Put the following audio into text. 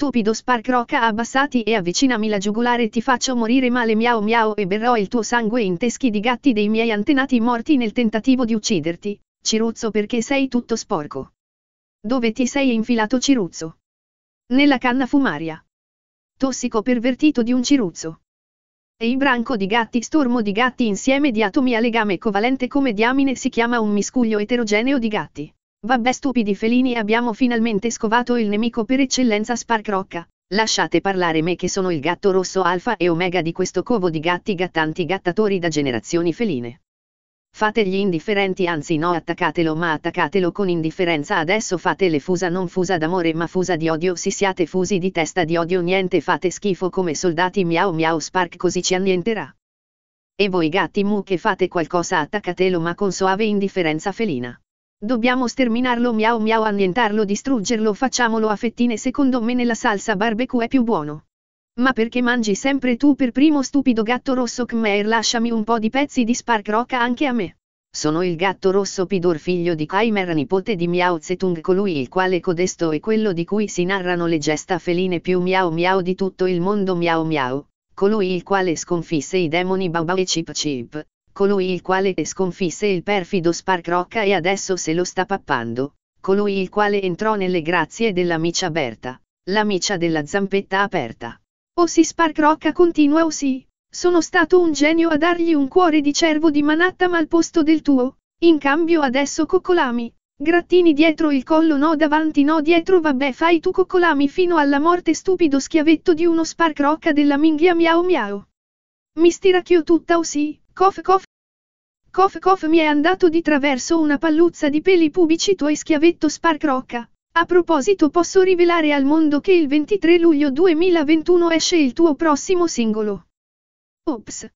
stupido Spark Rock ha abbassati e avvicinami la giugulare ti faccio morire male miau miau e berrò il tuo sangue in teschi di gatti dei miei antenati morti nel tentativo di ucciderti, Ciruzzo perché sei tutto sporco. Dove ti sei infilato Ciruzzo? Nella canna fumaria. Tossico pervertito di un Ciruzzo. E il branco di gatti stormo di gatti insieme di atomi a legame covalente come diamine si chiama un miscuglio eterogeneo di gatti. Vabbè stupidi felini abbiamo finalmente scovato il nemico per eccellenza Spark Rocca. Lasciate parlare me che sono il gatto rosso alfa e omega di questo covo di gatti gattanti gattatori da generazioni feline. Fategli indifferenti anzi no attaccatelo ma attaccatelo con indifferenza adesso fate le fusa non fusa d'amore ma fusa di odio si siate fusi di testa di odio niente fate schifo come soldati miau miau spark così ci annienterà. E voi gatti mu che fate qualcosa attaccatelo ma con soave indifferenza felina. Dobbiamo sterminarlo miau miau annientarlo distruggerlo facciamolo a fettine secondo me nella salsa barbecue è più buono. Ma perché mangi sempre tu per primo stupido gatto rosso Khmer lasciami un po' di pezzi di Spark Rock anche a me. Sono il gatto rosso Pidor figlio di Khmer nipote di Miao Zetung colui il quale codesto è quello di cui si narrano le gesta feline più miau miau di tutto il mondo miau miau, colui il quale sconfisse i demoni Baba e Chip Chip, colui il quale sconfisse il perfido Spark Rocca e adesso se lo sta pappando, colui il quale entrò nelle grazie della micia Berta, la micia della zampetta aperta. O oh si Spark Rocca continua o oh sì, sono stato un genio a dargli un cuore di cervo di Manhattan al posto del tuo, in cambio adesso coccolami, grattini dietro il collo no davanti no dietro vabbè fai tu coccolami fino alla morte stupido schiavetto di uno Spark Rocca della minghia miau miau. Mi stiracchio tutta o oh sì, cof cof Cof cof mi è andato di traverso una palluzza di peli pubici tuoi schiavetto Spark sparcrocca. A proposito posso rivelare al mondo che il 23 luglio 2021 esce il tuo prossimo singolo. Ops.